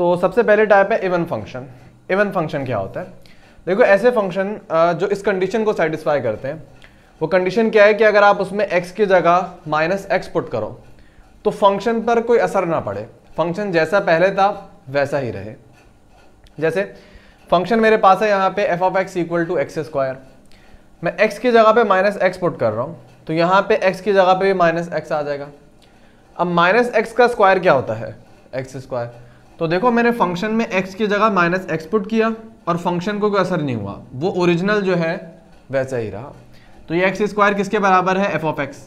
तो सबसे पहले टाइप है इवन फंक्शन इवन फंक्शन क्या होता है देखो ऐसे फंक्शन जो इस कंडीशन को सेटिस्फाई करते हैं वो कंडीशन क्या है कि अगर आप उसमें x की जगह माइनस एक्स पुट करो तो फंक्शन पर कोई असर ना पड़े फंक्शन जैसा पहले था वैसा ही रहे जैसे फंक्शन मेरे पास है यहाँ पे F of x equal to X square मैं x की जगह पे माइनस एक्स पुट कर रहा हूँ तो यहाँ पे x की जगह पे भी माइनस एक्स आ जाएगा अब माइनस एक्स का स्क्वायर क्या होता है एक्स स्क्वायर तो देखो मैंने फंक्शन में एक्स की जगह माइनस एक्स पुट किया और फंक्शन को कोई असर नहीं हुआ वो ओरिजिनल जो है वैसा ही रहा तो ये एक्स स्क्वायर किसके बराबर है एफ ऑफ एक्स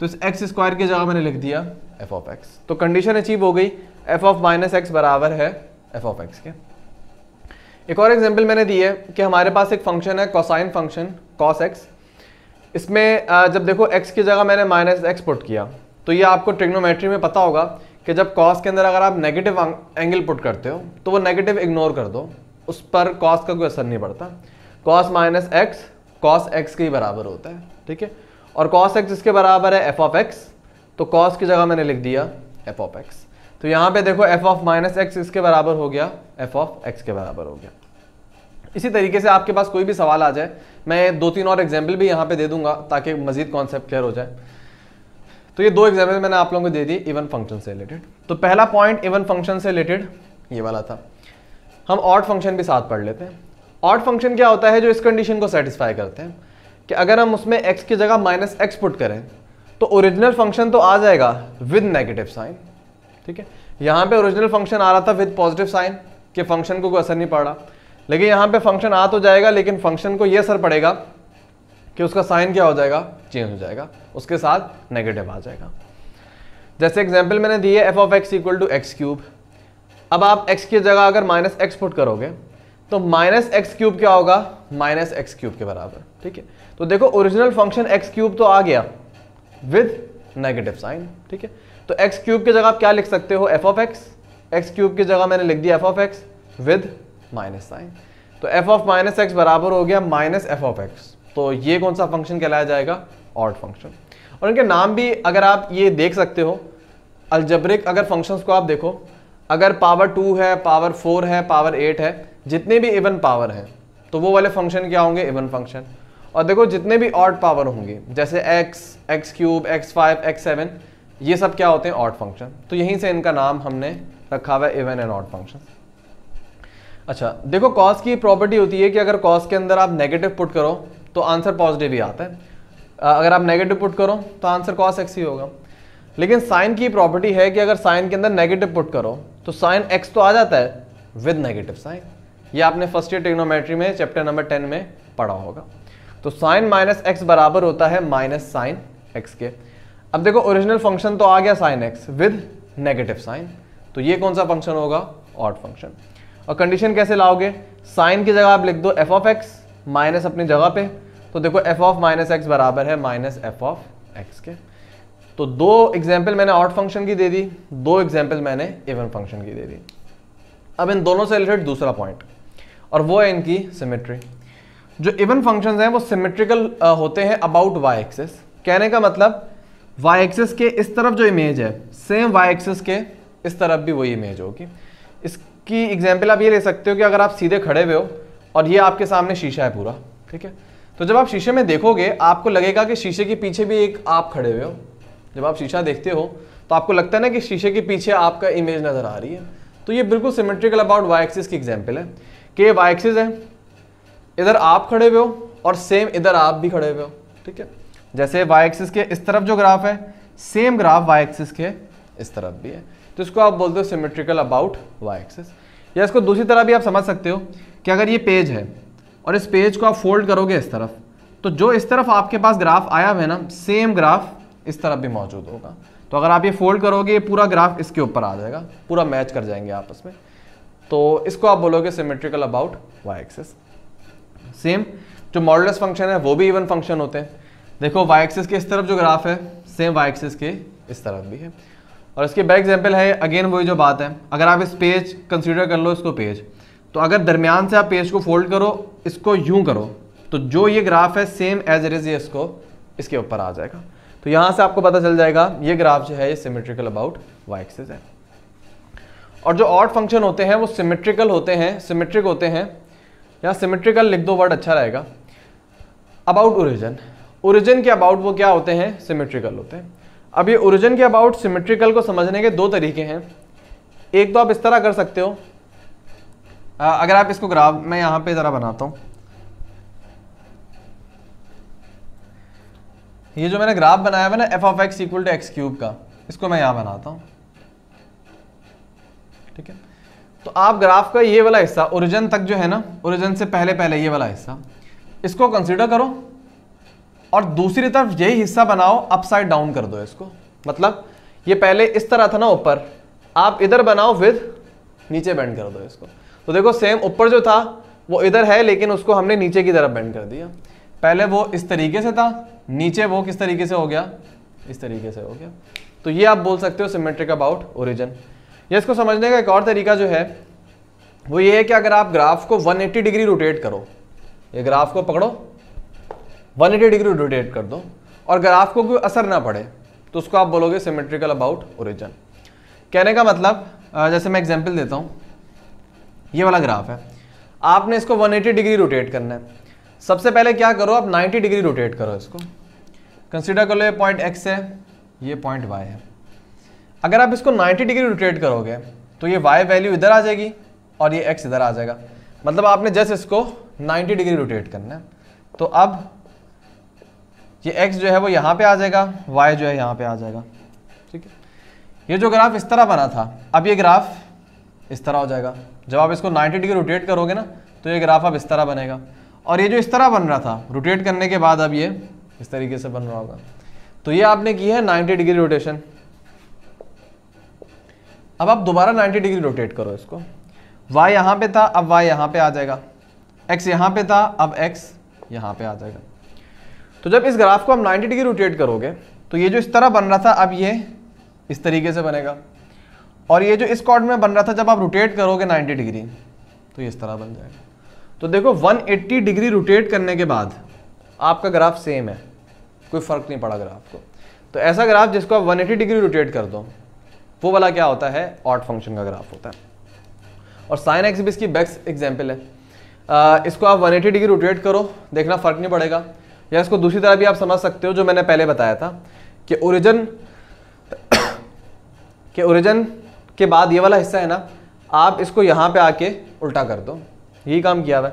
तो इस एक्स स्क्वायर की जगह मैंने लिख दिया एफ ऑफ एक्स तो कंडीशन अचीव हो गई एफ ऑफ माइनस एक्स बराबर है एफ ऑफ एक्स के एक और एग्जाम्पल मैंने दी है कि हमारे पास एक फंक्शन है कॉसाइन फंक्शन कॉस एक्स इसमें जब देखो एक्स की जगह मैंने माइनस एक्स पुट किया तो ये आपको ट्रिग्नोमेट्री में पता होगा कि जब कॉस के अंदर अगर आप नेगेटिव एंगल पुट करते हो तो वो नेगेटिव इग्नोर कर दो उस पर कॉस का कोई असर नहीं पड़ता cos minus X cos X के ही बराबर होता है ठीक है और कॉस एक्स इसके बराबर है एफ ऑफ एक्स तो कॉस की जगह मैंने लिख दिया एफ ऑफ एक्स तो यहाँ पे देखो एफ ऑफ माइनस एक्स इसके बराबर हो गया एफ ऑफ एक्स के बराबर हो गया इसी तरीके से आपके पास कोई भी सवाल आ जाए मैं दो तीन और एग्जाम्पल भी यहाँ पे दे दूंगा ताकि मजीद कॉन्सेप्ट क्लियर हो जाए तो ये दो एग्जाम्पल मैंने आप लोगों को दे दिए इवन फंक्शन से रिलेटेड तो पहला पॉइंट इवन फंक्शन से रिलेटेड ये वाला था हम ऑट फंक्शन भी साथ पढ़ लेते हैं ऑट फंक्शन क्या होता है जो इस कंडीशन को सेटिस्फाई करते हैं कि अगर हम उसमें एक्स की जगह माइनस एक्स पुट करें तो ओरिजिनल फंक्शन तो आ जाएगा विद नेगेटिव साइन ठीक है यहाँ पे ओरिजिनल फंक्शन आ रहा था विद पॉजिटिव साइन कि फंक्शन को कोई असर नहीं पड़ रहा लेकिन यहाँ पे फंक्शन आ तो जाएगा लेकिन फंक्शन को ये असर पड़ेगा कि उसका साइन क्या हो जाएगा चेंज हो जाएगा उसके साथ नेगेटिव आ जाएगा जैसे एग्जाम्पल मैंने दी है F of x equal to x cube अब आप एक्स की जगह अगर माइनस एक्स पुट करोगे तो माइनस एक्स क्यूब क्या होगा माइनस एक्स क्यूब के बराबर ठीक है तो देखो ओरिजिनल फंक्शन एक्स क्यूब तो आ गया विद नेगेटिव साइन ठीक है तो एक्स क्यूब की जगह आप क्या लिख सकते हो F of X X cube की जगह मैंने लिख दिया F of X with minus sign तो एफ ऑफ माइनस एक्स बराबर हो गया माइनस एफ ऑफ एक्स तो ये कौन सा फंक्शन कहलाया जाएगा ऑड फंक्शन और इनके नाम भी अगर आप ये देख सकते हो अलजबरिक अगर फंक्शंस को आप देखो अगर पावर टू है पावर फोर है पावर एट है जितने भी इवन पावर हैं तो वो वाले फंक्शन क्या होंगे इवन फंक्शन और देखो जितने भी ऑट पावर होंगे जैसे X X cube X five X seven ये सब क्या होते हैं ऑट फंक्शन तो यहीं से इनका नाम हमने रखा हुआ है इवन एंड ऑट फंक्शन अच्छा देखो कॉस की प्रॉपर्टी होती है कि अगर कॉस के अंदर आप नेगेटिव पुट करो तो आंसर पॉजिटिव ही आता है अगर आप नेगेटिव पुट करो तो आंसर कॉस एक्स ही होगा लेकिन साइन की प्रॉपर्टी है कि अगर साइन के अंदर नेगेटिव पुट करो तो साइन एक्स तो आ जाता है विद नेगेटिव साइन ये आपने फर्स्ट ईयर टेक्नोमेट्री में चैप्टर नंबर टेन में पढ़ा होगा तो साइन माइनस एक्स बराबर होता है माइनस साइन एक्स के अब देखो ओरिजिनल फंक्शन तो आ गया sine X with negative sign तो ये कौन सा फंक्शन होगा ऑड फंक्शन और कंडीशन कैसे लाओगे साइन की जगह आप लिख दो एफ ऑफ एक्स माइनस अपनी जगह पे तो देखो एफ ऑफ माइनस एक्स बराबर है माइनस एफ ऑफ एक्स के तो दो एग्जाम्पल मैंने ऑट फंक्शन की दे दी दो एग्जाम्पल मैंने इवन फंक्शन की दे दी अब इन दोनों से रिलेटेड दूसरा पॉइंट और वो है इनकी सिमेट्री जो इवन फंक्शंस हैं वो सिमेट्रिकल होते हैं अबाउट वाई एक्सेस कहने का मतलब वाई एक्सेस के इस तरफ जो इमेज है सेम वाई एक्सेस के इस तरफ भी वही इमेज होगी इसकी एग्जाम्पल आप ये ले सकते हो कि अगर आप सीधे खड़े हुए हो और ये आपके सामने शीशा है पूरा ठीक है तो जब आप शीशे में देखोगे आपको लगेगा कि शीशे के पीछे भी एक आप खड़े हुए हो जब आप शीशा देखते हो तो आपको लगता है ना कि शीशे के पीछे आपका इमेज नज़र आ रही है तो ये बिल्कुल सिमेट्रिकल अबाउट वाई एक्सिस की एग्जाम्पल है कि वाई एक्सिस है इधर आप खड़े हुए हो और सेम इधर आप भी खड़े हुए हो ठीक है जैसे वाई एक्सिस के इस तरफ जो ग्राफ है सेम ग्राफ वाई एक्सिस के इस तरफ भी है तो इसको आप बोलते हो सिमेट्रिकल अबाउट वाई एक्सिस या इसको दूसरी तरह भी आप समझ सकते हो कि अगर ये पेज है और इस पेज को आप फोल्ड करोगे इस तरफ तो जो इस तरफ आपके पास ग्राफ आया हुआ है ना सेम ग्राफ इस तरफ भी मौजूद होगा तो अगर आप ये फोल्ड करोगे पूरा ग्राफ इसके ऊपर आ जाएगा पूरा मैच कर जाएंगे आपस में तो इसको आप बोलोगे symmetrical about Y axis same जो मॉडलस फंक्शन है वो भी इवन फंक्शन होते हैं देखो वाई एक्सेस के इस तरफ जो ग्राफ है सेम वाई एक्सेस के इस तरफ भी है और इसके बैक एग्जाम्पल है अगेन वही जो बात है अगर आप इस पेज कंसिडर कर लो इसको पेज तो अगर दरमियान से आप पेज को फोल्ड करो इसको यूं करो तो जो ये ग्राफ है सेम एज इट इज़ ये इसको इसके ऊपर आ जाएगा तो यहाँ से आपको पता चल जाएगा ये ग्राफ जो है ये सिमेट्रिकल अबाउट वाई एक्सेस है और जो ऑड फंक्शन होते हैं वो सिमेट्रिकल होते हैं सिमेट्रिक होते हैं यहाँ सिमेट्रिकल लिख दो वर्ड अच्छा रहेगा अबाउट ओरिजन ओरिजन के अबाउट वो क्या होते हैं सिमेट्रिकल होते हैं अब ये ओरिजन के अबाउट सिमेट्रिकल को समझने के दो तरीके हैं एक तो आप इस तरह कर सकते हो अगर आप इसको ग्राफ मैं यहाँ पे ज़रा बनाता हूँ ये जो मैंने ग्राफ बनाया हुआ ना F of x equal to x cube का इसको मैं यहाँ बनाता हूँ ठीक है तो आप ग्राफ का ये वाला हिस्सा ओरिजिन तक जो है ना ओरिजिन से पहले पहले ये वाला हिस्सा इसको कंसिडर करो और दूसरी तरफ यही हिस्सा बनाओ अपसाइड डाउन कर दो इसको मतलब ये पहले इस तरह था ना ऊपर आप इधर बनाओ फिर नीचे बैंड कर दो इसको तो देखो सेम ऊपर जो था वो इधर है लेकिन उसको हमने नीचे की तरफ बेंड कर दिया पहले वो इस तरीके से था नीचे वो किस तरीके से हो गया इस तरीके से हो गया तो ये आप बोल सकते हो सिमेट्रिक अबाउट ओरिजिन ये इसको समझने का एक और तरीका जो है वो ये है कि अगर आप ग्राफ को 180 डिग्री रोटेट करो ये ग्राफ को पकड़ो 180 डिग्री रोटेट कर दो और ग्राफ को कोई असर ना पड़े तो उसको आप बोलोगे सिमेट्रिकल अबाउट ओरिजन कहने का मतलब जैसे मैं एग्जाम्पल देता हूँ ये वाला ग्राफ है आपने इसको 180 डिग्री रोटेट करना है सबसे पहले क्या करो आप 90 डिग्री रोटेट करो इसको कंसिडर कर लो ये पॉइंट एक्स है ये पॉइंट वाई है अगर आप इसको 90 डिग्री रोटेट करोगे तो ये वाई वैल्यू इधर आ जाएगी और ये एक्स इधर आ जाएगा मतलब आपने जस्ट इसको 90 डिग्री रोटेट करना है तो अब ये एक्स जो है वो यहाँ पर आ जाएगा वाई जो है यहाँ पर आ जाएगा ठीक है ये जो ग्राफ इस तरह बना था अब ये ग्राफ इस तरह हो जाएगा जब आप इसको 90 डिग्री रोटेट करोगे ना तो ये ग्राफ अब इस तरह बनेगा और ये जो इस तरह बन रहा था रोटेट करने के बाद अब ये इस तरीके से बन रहा होगा तो ये आपने की है 90 डिग्री रोटेशन अब आप दोबारा 90 डिग्री रोटेट करो इसको वाई यहाँ पे था अब वाई यहाँ पे आ जाएगा एक्स यहाँ पे था अब एक्स यहाँ पे आ जाएगा तो जब इस ग्राफ को हम 90 डिग्री रोटेट करोगे तो ये जो इस तरह बन रहा था अब ये इस तरीके से बनेगा और ये जो इस कॉर्ड में बन रहा था जब आप रोटेट करोगे 90 डिग्री तो ये इस तरह बन जाएगा तो देखो 180 डिग्री रोटेट करने के बाद आपका ग्राफ सेम है कोई फ़र्क नहीं पड़ा ग्राफ को तो ऐसा ग्राफ जिसको आप 180 डिग्री रोटेट कर दो वो वाला क्या होता है ऑट फंक्शन का ग्राफ होता है और साइन एक्स भी इसकी बेस्ट एग्जाम्पल है आ, इसको आप वन डिग्री रोटेट करो देखना फ़र्क नहीं पड़ेगा या इसको दूसरी तरह भी आप समझ सकते हो जो मैंने पहले बताया था कि ओरिजन के ओरिजन के बाद ये वाला हिस्सा है ना आप इसको यहाँ पे आके उल्टा कर दो यही काम किया हुआ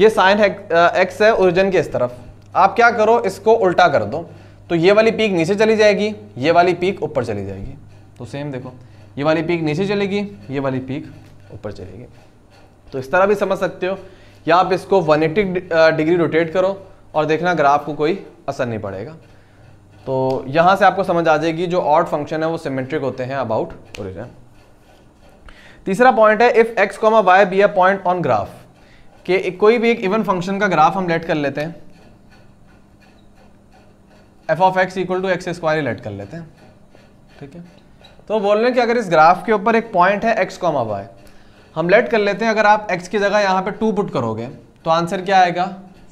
ये साइन एक्स है ओरिजिन के इस तरफ आप क्या करो इसको उल्टा कर दो तो ये वाली पीक नीचे चली जाएगी ये वाली पीक ऊपर चली जाएगी तो सेम देखो ये वाली पीक नीचे चलेगी ये वाली पीक ऊपर चलेगी तो इस तरह भी समझ सकते हो या आप इसको 180 डिग्री रोटेट करो और देखना ग्राफ को कोई असर नहीं पड़ेगा तो यहाँ से आपको समझ आ जाएगी जो ऑर्ड फंक्शन है वो सिमेट्रिक होते हैं अबाउट ओरिजन तीसरा पॉइंट है if X comma Y be a point on graph कि कोई भी एक इवन फंक्शन का ग्राफ हम लेट कर लेते हैं F of x equal to X square let कर लेते हैं ठीक है तो बोल रहे हैं कि अगर इस ग्राफ के ऊपर एक पॉइंट है एक्स कॉमा वाई हम लेट कर लेते हैं अगर आप एक्स की जगह यहाँ पे टू पुट करोगे तो आंसर क्या आएगा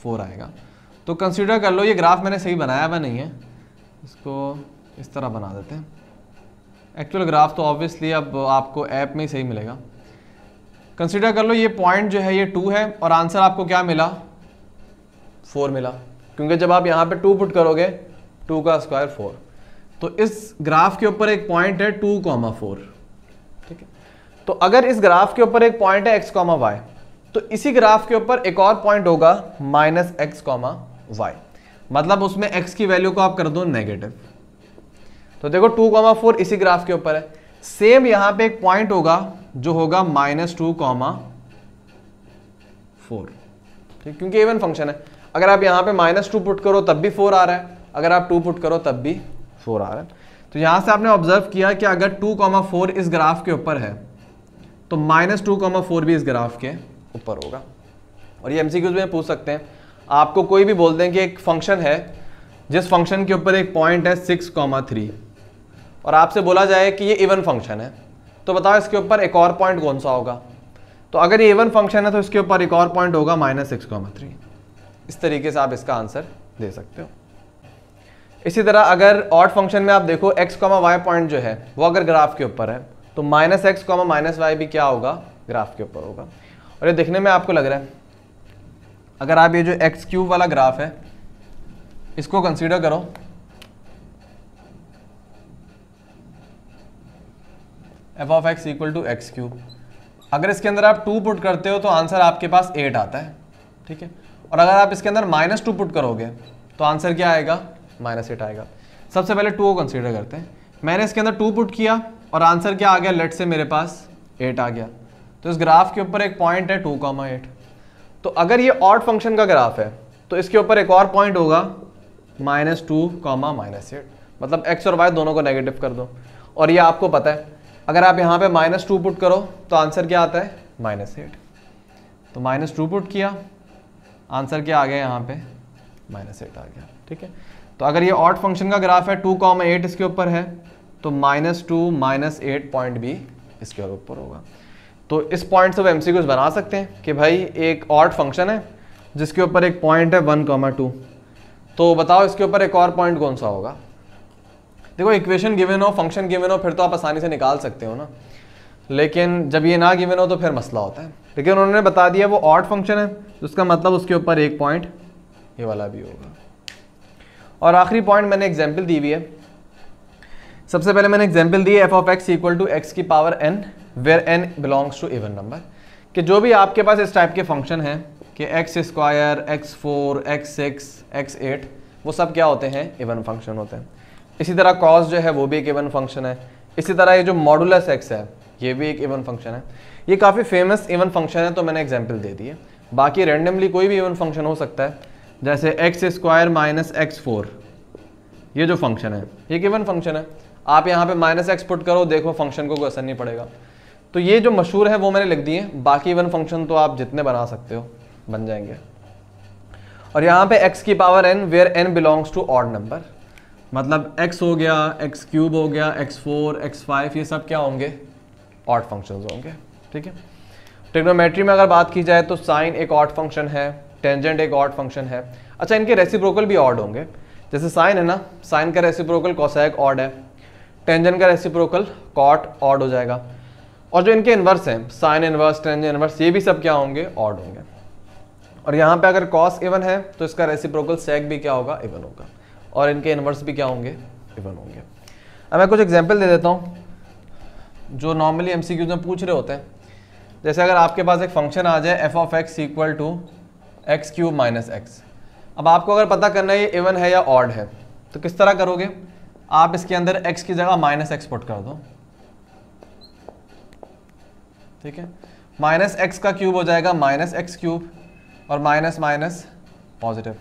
फोर आएगा तो कंसिडर कर लो ये ग्राफ मैंने सही बनाया हुआ नहीं है इसको इस तरह बना देते हैं एक्चुअल ग्राफ तो ऑब्वियसली अब आपको ऐप में ही सही मिलेगा कंसिडर कर लो ये पॉइंट जो है ये टू है और आंसर आपको क्या मिला फोर मिला क्योंकि जब आप यहाँ पे टू पुट करोगे टू का स्क्वायर फोर तो इस ग्राफ के ऊपर एक पॉइंट है टू कॉमा फोर ठीक है तो अगर इस ग्राफ के ऊपर एक पॉइंट है एक्स कॉमा वाई तो इसी ग्राफ के ऊपर एक और पॉइंट होगा माइनस एक्स कॉमा वाई मतलब उसमें एक्स की वैल्यू को आप कर दो नेगेटिव तो देखो टू कॉमा फोर इसी ग्राफ के ऊपर है सेम यहां पे एक पॉइंट होगा जो होगा माइनस टू कॉमा फोर ठीक क्योंकि इवन फंक्शन है अगर आप यहाँ पे माइनस टू पुट करो तब भी फोर आ रहा है अगर आप टू पुट करो तब भी फोर आ रहा है तो यहां से आपने ऑब्जर्व किया कि अगर टू कॉमा फोर इस ग्राफ के ऊपर है तो माइनस टू कॉमा फोर भी इस ग्राफ के ऊपर होगा और ये एम में पूछ सकते हैं आपको कोई भी बोल दें कि एक फंक्शन है जिस फंक्शन के ऊपर एक पॉइंट है सिक्स कॉमा थ्री और आपसे बोला जाए कि ये इवन फंक्शन है तो बताओ इसके ऊपर एक और पॉइंट कौन सा होगा तो अगर ये इवन फंक्शन है तो इसके ऊपर एक और पॉइंट होगा माइनस सिक्स कॉमा थ्री इस तरीके से आप इसका आंसर दे सकते हो इसी तरह अगर ऑट फंक्शन में आप देखो एक्स कॉमा वाई पॉइंट जो है वो अगर ग्राफ के ऊपर है तो minus x comma minus y भी क्या होगा ग्राफ के ऊपर होगा और ये देखने में आपको लग रहा है अगर आप ये जो एक्स क्यूब वाला ग्राफ है इसको कंसीडर करो f of x equal to x cube अगर इसके अंदर आप टू पुट करते हो तो आंसर आपके पास एट आता है ठीक है और अगर आप इसके अंदर माइनस टू पुट करोगे तो आंसर क्या आएगा माइनस एट आएगा सबसे पहले टू को कंसिडर करते हैं मैंने इसके अंदर टू पुट किया और आंसर क्या आ गया लेट से मेरे पास एट आ गया तो इस ग्राफ के ऊपर एक पॉइंट है टू कामा एट तो अगर ये ऑड फंक्शन का ग्राफ है तो इसके ऊपर एक और पॉइंट होगा minus two comma minus eight मतलब एक्स और वाई दोनों को नेगेटिव कर दो और ये आपको पता है अगर आप यहाँ पे माइनस टू पुट करो तो आंसर क्या आता है माइनस एट तो माइनस टू पुट किया आंसर क्या आ गया यहाँ पे माइनस एट आ गया ठीक है तो अगर ये ऑट फंक्शन का ग्राफ है टू कॉम एट इसके ऊपर है तो minus two minus eight point भी इसके ऊपर होगा तो इस पॉइंट से वो एम बना सकते हैं कि भाई एक ऑट फंक्शन है जिसके ऊपर एक पॉइंट है वन कॉमा टू तो बताओ इसके ऊपर एक और पॉइंट कौन सा होगा देखो इक्वेशन गिवन हो फंक्शन गिवन हो फिर तो आप आसानी से निकाल सकते हो ना लेकिन जब ये ना गिवन हो तो फिर मसला होता है लेकिन उन्होंने बता दिया वो ऑट फंक्शन है उसका मतलब उसके ऊपर एक पॉइंट ये वाला भी होगा और आखिरी पॉइंट मैंने एग्जाम्पल दी हुई है सबसे पहले मैंने एग्जाम्पल दी है F of x equal to x की power n where n belongs to even number कि जो भी आपके पास इस टाइप के फंक्शन हैं कि x square x four x six x eight वो सब क्या होते हैं इवन फंक्शन होते हैं इसी तरह कॉस जो है वो भी एक इवन फंक्शन है इसी तरह ये जो मॉडुलस एक्स है ये भी एक इवन फंक्शन है ये काफ़ी फेमस इवन फंक्शन है तो मैंने एग्जाम्पल दे दी है बाकी रेंडमली कोई भी इवन फंक्शन हो सकता है जैसे x square minus x four ये जो फंक्शन है ये इवन फंक्शन है आप यहाँ पे माइनस एक्स पुट करो देखो फंक्शन को कोई असर नहीं पड़ेगा तो ये जो मशहूर है वो मैंने लिख दिए बाकी इवन फंक्शन तो आप जितने बना सकते हो बन जाएंगे और यहाँ पे x की power n where n belongs to odd number मतलब x हो गया x क्यूब हो गया x फोर एक्स फाइव ये सब क्या होंगे ऑट फंक्शंस होंगे ठीक है ट्रिग्नोमेट्री में अगर बात की जाए तो साइन एक ऑट फंक्शन है टेंजेंट एक ऑट फंक्शन है अच्छा इनके रेसिप्रोकल भी ऑड होंगे जैसे साइन है ना साइन का रेसिप्रोकल कॉसैक ऑड है टेंजेंट का रेसिप्रोकल कॉट ऑड हो जाएगा और जो इनके इन्वर्स हैं साइन इन्वर्स टेंजेंट इन्वर्स ये भी सब क्या होंगे ऑड होंगे और यहाँ पे अगर कॉस इवन है तो इसका रेसिप्रोकल सेक भी क्या होगा इवन होगा और इनके इन्वर्स भी क्या होंगे इवन होंगे अब मैं कुछ एग्जाम्पल दे देता हूँ जो नॉर्मली एम सी में पूछ रहे होते हैं जैसे अगर आपके पास एक फंक्शन आ जाए f of x equal to x cube minus x अब आपको अगर पता करना है ये इवन है या ऑड है तो किस तरह करोगे आप इसके अंदर एक्स की जगह माइनस एक्स पुट कर दो ठीक है माइनस एक्स का क्यूब हो जाएगा माइनस एक्स क्यूब और माइनस माइनस पॉजिटिव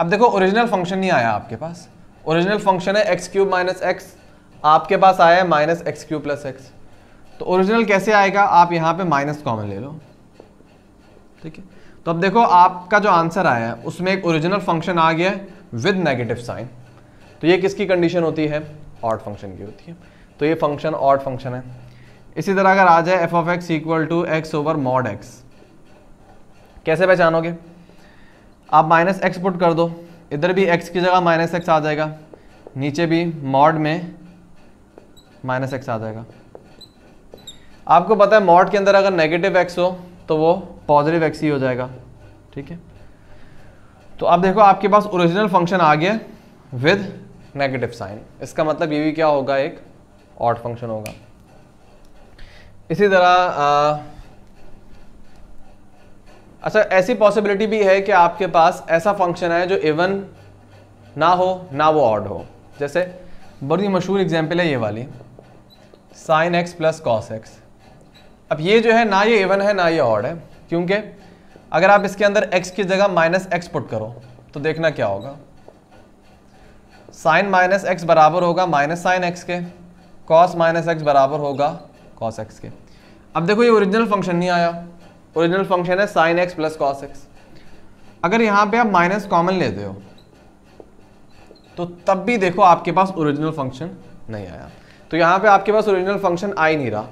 अब देखो ओरिजिनल फंक्शन नहीं आया आपके पास ओरिजिनल फंक्शन है एक्स क्यूब माइनस एक्स आपके पास आया है minus x cube plus x तो ओरिजिनल कैसे आएगा आप यहाँ पे माइनस कॉमन ले लो ठीक है तो अब देखो आपका जो आंसर आया है उसमें एक ओरिजिनल फंक्शन आ गया है विद नेगेटिव साइन तो ये किसकी कंडीशन होती है ऑर्ड फंक्शन की होती है तो ये फंक्शन ऑर्ड फंक्शन है इसी तरह अगर आ जाए f of x equal to x over mod x कैसे पहचानोगे आप माइनस एक्स पुट कर दो इधर भी एक्स की जगह माइनस एक्स आ जाएगा नीचे भी मॉड में माइनस एक्स आ जाएगा आपको पता है मॉड के अंदर अगर नेगेटिव एक्स हो तो वो पॉजिटिव एक्स ही हो जाएगा ठीक है तो अब देखो आपके पास ओरिजिनल फंक्शन आ गया विद नेगेटिव साइन इसका मतलब ये भी क्या होगा एक ऑड फंक्शन होगा इसी तरह आ, अच्छा ऐसी पॉसिबिलिटी भी है कि आपके पास ऐसा फंक्शन है जो इवन ना हो ना वो ऑड हो जैसे बड़ी मशहूर एग्जाम्पल है ये वाली sine x plus cos x अब ये जो है ना ये इवन है ना ये ऑड है क्योंकि अगर आप इसके अंदर एक्स की जगह माइनस एक्स पुट करो तो देखना क्या होगा साइन माइनस एक्स बराबर होगा माइनस साइन एक्स के कॉस माइनस एक्स बराबर होगा कॉस एक्स के अब देखो ये ओरिजिनल फंक्शन नहीं आया ओरिजिनल फंक्शन है sine x plus cos x अगर यहाँ पे आप माइनस कॉमन लेते हो तो तब भी देखो आपके पास ओरिजिनल फंक्शन नहीं आया तो यहाँ पे आपके पास ओरिजिनल फंक्शन आ ही नहीं रहा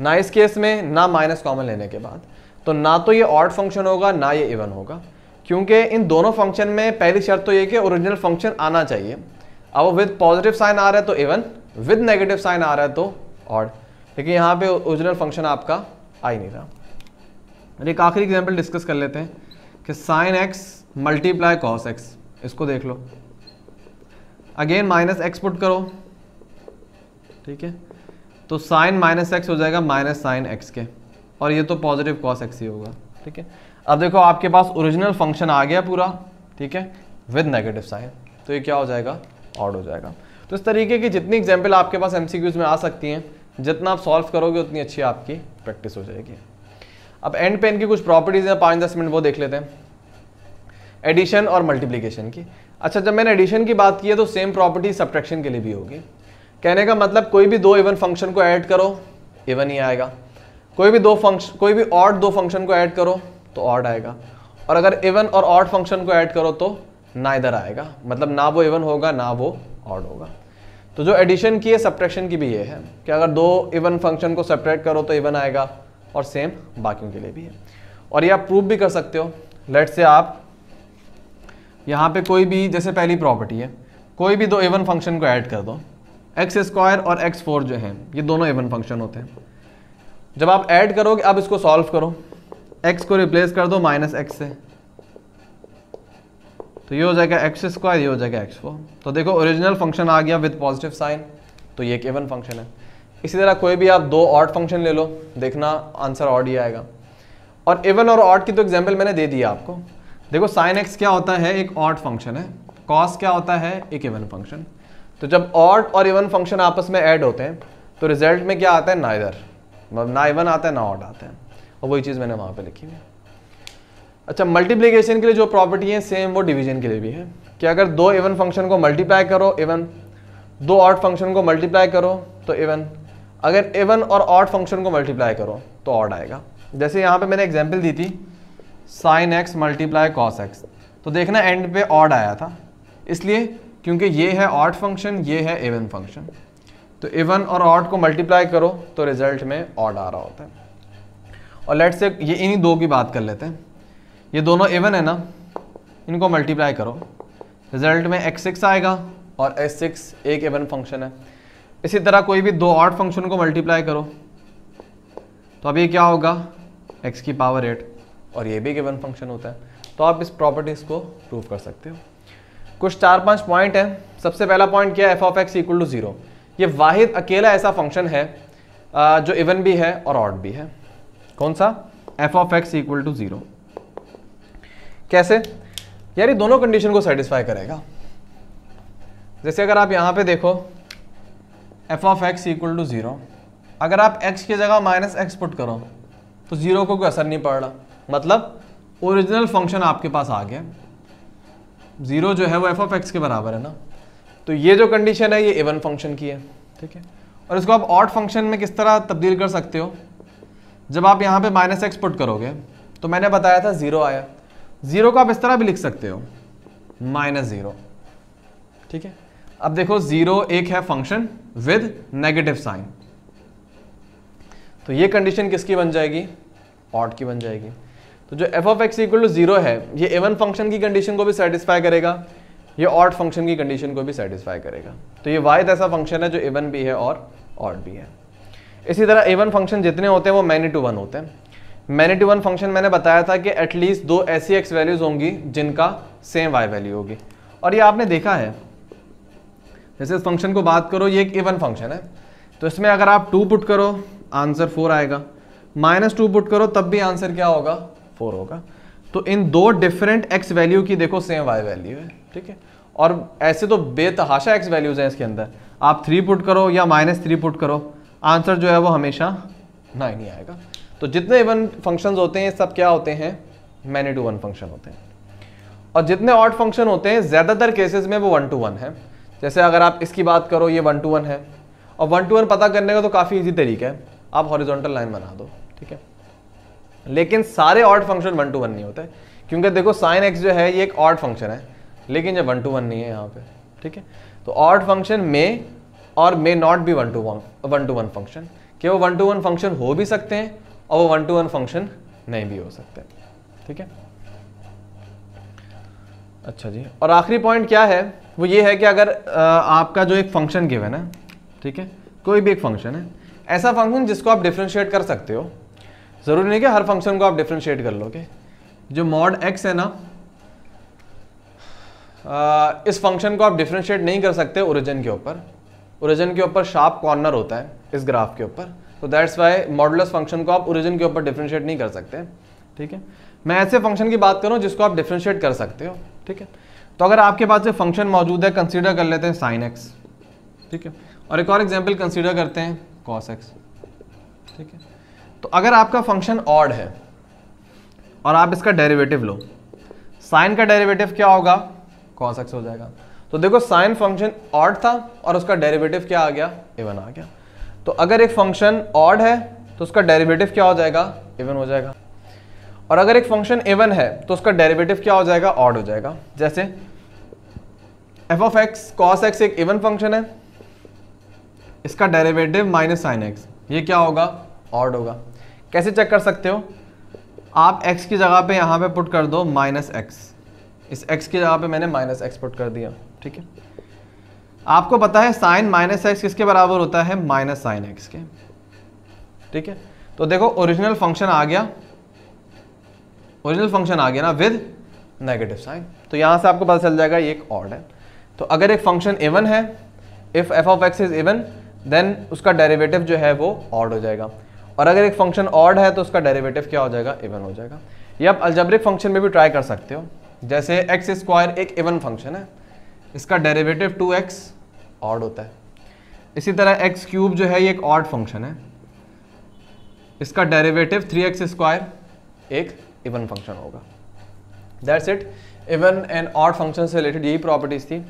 ना इस केस में ना माइनस कॉमन लेने के बाद तो ना तो ये ऑड फंक्शन होगा ना ये इवन होगा क्योंकि इन दोनों फंक्शन में पहली शर्त तो ये कि ओरिजिनल फंक्शन आना चाहिए अब विद पॉजिटिव साइन आ रहा है तो इवन विद नेगेटिव साइन आ रहा है तो ऑड लेकिन यहाँ पे ओरिजिनल फंक्शन आपका आ ही नहीं रहा और एक आखिरी एग्जाम्पल डिस्कस कर लेते हैं कि sine x multiply cos x इसको देख लो अगेन माइनस एक्स पुट करो ठीक है तो साइन माइनस एक्स हो जाएगा माइनस साइन एक्स के और ये तो पॉजिटिव कॉस एक्स ही होगा ठीक है अब देखो आपके पास ओरिजिनल फंक्शन आ गया पूरा ठीक है विद नेगेटिव साइन तो ये क्या हो जाएगा ऑड हो जाएगा तो इस तरीके की जितनी एग्जाम्पल आपके पास एम में आ सकती हैं जितना आप सॉल्व करोगे उतनी अच्छी आपकी प्रैक्टिस हो जाएगी अब एंड पेन की कुछ प्रॉपर्टीज़ हैं पाँच दस मिनट वो देख लेते हैं एडिशन और मल्टीप्लीकेशन की अच्छा जब मैंने एडिशन की बात की है तो सेम प्रॉपर्टी सब्ट्रैक्शन के लिए भी होगी कहने का मतलब कोई भी दो इवन फंक्शन को ऐड करो इवन ही आएगा कोई भी दो फंक्शन कोई भी ऑड दो फंक्शन को ऐड करो तो ऑड आएगा और अगर इवन और ऑड फंक्शन को ऐड करो तो ना इधर आएगा मतलब ना वो इवन होगा ना वो ऑड होगा तो जो एडिशन की है सब्ट्रैक्शन की भी ये है कि अगर दो इवन फंक्शन को सेपरेट करो तो इवन आएगा और सेम बाकियों के लिए भी है और ये आप प्रूव भी कर सकते हो लेट से आप यहाँ पे कोई भी जैसे पहली प्रॉपर्टी है कोई भी दो एवन फंक्शन को ऐड कर दो एक्स स्क्वायर और एक्स फोर जो हैं ये दोनों एवन फंक्शन होते हैं जब आप ऐड करोगे अब इसको सॉल्व करो एक्स को रिप्लेस कर दो माइनस एक्स से तो ये हो जाएगा एक्स स्क्वायर ये हो जाएगा एक्स फोर तो देखो ओरिजिनल फंक्शन आ गया विद पॉजिटिव साइन तो ये एक एवन फंक्शन है इसी तरह कोई भी आप दो ऑट फंक्शन ले लो देखना आंसर ऑड ही आएगा और इवन और ऑट की तो एग्जाम्पल मैंने दे दिया आपको देखो साइन एक्स क्या होता है एक ऑट फंक्शन है कॉस क्या होता है एक इवन फंक्शन तो जब ऑट और इवन फंक्शन आपस में ऐड होते हैं तो रिजल्ट में क्या आता है ना इधर मतलब ना इवन आता है ना ऑट आता है और वही चीज़ मैंने वहाँ पे लिखी हुई है अच्छा मल्टीप्लीकेशन के लिए जो प्रॉपर्टी है सेम वो डिवीजन के लिए भी है कि अगर दो इवन फंक्शन को मल्टीप्लाई करो इवन दो ऑट फंक्शन को मल्टीप्लाई करो तो इवन अगर एवन और ऑड फंक्शन को मल्टीप्लाई करो तो ऑड आएगा जैसे यहाँ पे मैंने एग्जाम्पल दी थी sine x multiply cos x तो देखना एंड पे ऑड आया था इसलिए क्योंकि ये है ऑड फंक्शन ये है एवन फंक्शन तो एवन और ऑड को मल्टीप्लाई करो तो रिजल्ट में ऑड आ रहा होता है और लेट से ये इन्हीं दो की बात कर लेते हैं ये दोनों एवन है ना इनको मल्टीप्लाई करो रिजल्ट में एक्स सिक्स आएगा और एस सिक्स एक एवन फंक्शन है इसी तरह कोई भी दो ऑड फंक्शन को मल्टीप्लाई करो तो अब ये क्या होगा एक्स की पावर एट और ये भी गिवन फंक्शन होता है तो आप इस प्रॉपर्टीज़ को प्रूव कर सकते हो कुछ चार पांच पॉइंट हैं सबसे पहला पॉइंट क्या है F of x equal to zero ये वाहिद अकेला ऐसा फंक्शन है जो इवन भी है और ऑड भी है कौन सा f of x equal to zero कैसे यार ये दोनों कंडीशन को सेटिस्फाई करेगा जैसे अगर आप यहां पे देखो f of x equal to zero अगर आप एक्स की जगह माइनस एक्स पुट करो तो ज़ीरो को कोई असर नहीं पड़ रहा मतलब ओरिजिनल फंक्शन आपके पास आ गया ज़ीरो जो है वो एफ ऑफ एक्स के बराबर है ना तो ये जो कंडीशन है ये एवन फंक्शन की है ठीक है और इसको आप ऑट फंक्शन में किस तरह तब्दील कर सकते हो जब आप यहाँ पे माइनस एक्स पुट करोगे तो मैंने बताया था ज़ीरो आया ज़ीरो को आप इस तरह भी लिख सकते हो माइनस ज़ीरो ठीक है अब देखो जीरो एक है फंक्शन विद नेगेटिव साइन तो ये कंडीशन किसकी बन जाएगी ऑट की बन जाएगी तो जो f of x equal to zero है ये एवन फंक्शन की कंडीशन को भी सेटिस्फाई करेगा ये ऑट फंक्शन की कंडीशन को भी सेटिस्फाई करेगा तो ये वाइथ ऐसा फंक्शन है जो एवन भी है और ऑट भी है इसी तरह एवन फंक्शन जितने होते हैं वो मैनी टू वन होते हैं मैनी टू वन फंक्शन मैंने बताया था कि एटलीस्ट दो ऐसी एक्स वैल्यूज़ होंगी जिनका सेम वाई वैल्यू होगी और ये आपने देखा है जैसे इस फंक्शन को बात करो ये एक इवन फंक्शन है तो इसमें अगर आप टू पुट करो आंसर फोर आएगा माइनस टू पुट करो तब भी आंसर क्या होगा फोर होगा तो इन दो डिफरेंट एक्स वैल्यू की देखो सेम वाई वैल्यू है ठीक है और ऐसे तो बेतहाशा एक्स वैल्यूज़ हैं इसके अंदर आप थ्री पुट करो या माइनस थ्री पुट करो आंसर जो है वो हमेशा नाइन ही आएगा तो जितने इवन फंक्शंस होते हैं सब क्या होते हैं मैनी टू वन फंक्शन होते हैं और जितने ऑड फंक्शन होते हैं ज़्यादातर केसेस में वो वन टू वन है जैसे अगर आप इसकी बात करो ये वन टू वन है और वन टू वन पता करने का तो काफ़ी इजी तरीका है आप हॉरिजॉन्टल लाइन बना दो ठीक है लेकिन सारे odd function one to one नहीं होते क्योंकि देखो साइन एक्स जो है ये एक ऑर्ड फंक्शन है लेकिन ये वन टू वन नहीं है यहाँ पे ठीक है तो ऑर्ड फंक्शन मे और may not be one to one one to one function कि वो वन टू वन फंक्शन हो भी सकते हैं और वो वन टू वन फंक्शन नहीं भी हो सकते ठीक है अच्छा जी और आखिरी पॉइंट क्या है वो ये है कि अगर आपका जो एक फंक्शन गिवन है ठीक है कोई भी एक फंक्शन है ऐसा फंक्शन जिसको आप डिफ्रेंशिएट कर सकते हो ज़रूरी नहीं कि हर फंक्शन को आप डिफ्रेंशिएट कर लोगे जो मॉड एक्स है ना इस फंक्शन को आप डिफ्रेंशिएट नहीं कर सकते ओरिजिन के ऊपर ओरिजिन के ऊपर शार्प कॉर्नर होता है इस ग्राफ के ऊपर तो दैट्स वाई मॉडलस फंक्शन को आप ओरिजिन के ऊपर डिफ्रेंशिएट नहीं कर सकते ठीक है मैं ऐसे फंक्शन की बात करूँ जिसको आप डिफ्रेंशिएट कर सकते हो ठीक है तो अगर आपके पास ये फंक्शन मौजूद है कंसिडर कर लेते हैं साइन एक्स ठीक है और एक और एग्जाम्पल कंसिडर करते हैं कॉस एक्स ठीक है तो अगर आपका फंक्शन ऑड है और आप इसका डेरिवेटिव लो साइन का डेरिवेटिव क्या होगा कॉस एक्स हो जाएगा तो देखो साइन फंक्शन ऑड था और उसका डेरिवेटिव क्या आ गया इवन आ गया तो अगर एक फंक्शन ऑड है तो उसका डेरिवेटिव क्या हो जाएगा इवन हो जाएगा और अगर एक फंक्शन एवन है तो उसका डेरिवेटिव क्या हो जाएगा ऑड हो जाएगा जैसे f of x cos x एक एवन फंक्शन है इसका डेरिवेटिव माइनस साइन एक्स ये क्या होगा ऑड होगा कैसे चेक कर सकते हो आप एक्स की जगह पे यहाँ पे पुट कर दो माइनस एक्स इस एक्स की जगह पे मैंने माइनस एक्स पुट कर दिया ठीक है आपको पता है साइन माइनस एक्स किसके बराबर होता है माइनस साइन एक्स के ठीक है तो देखो ओरिजिनल फंक्शन आ गया ओरिजिनल फंक्शन आ गया ना विद नेगेटिव साइन तो यहाँ से आपको पता चल जाएगा ये एक ऑड है तो अगर एक फंक्शन एवन है if f of x is even then उसका डेरिवेटिव जो है वो ऑड हो जाएगा और अगर एक फंक्शन ऑड है तो उसका डेरिवेटिव क्या हो जाएगा इवन हो जाएगा ये आप अल्जब्रिक फंक्शन में भी ट्राई कर सकते हो जैसे एक्स स्क्वायर एक इवन फंक्शन है इसका डेरिवेटिव टू एक्स ऑर्ड होता है इसी तरह एक्स क्यूब जो है ये एक ऑर्ड फंक्शन है इसका डेरिवेटिव थ्री एक्स स्क्वायर एक इवन फंक्शन होगा that's it even and odd function से रिलेटेड यही प्रॉपर्टीज थी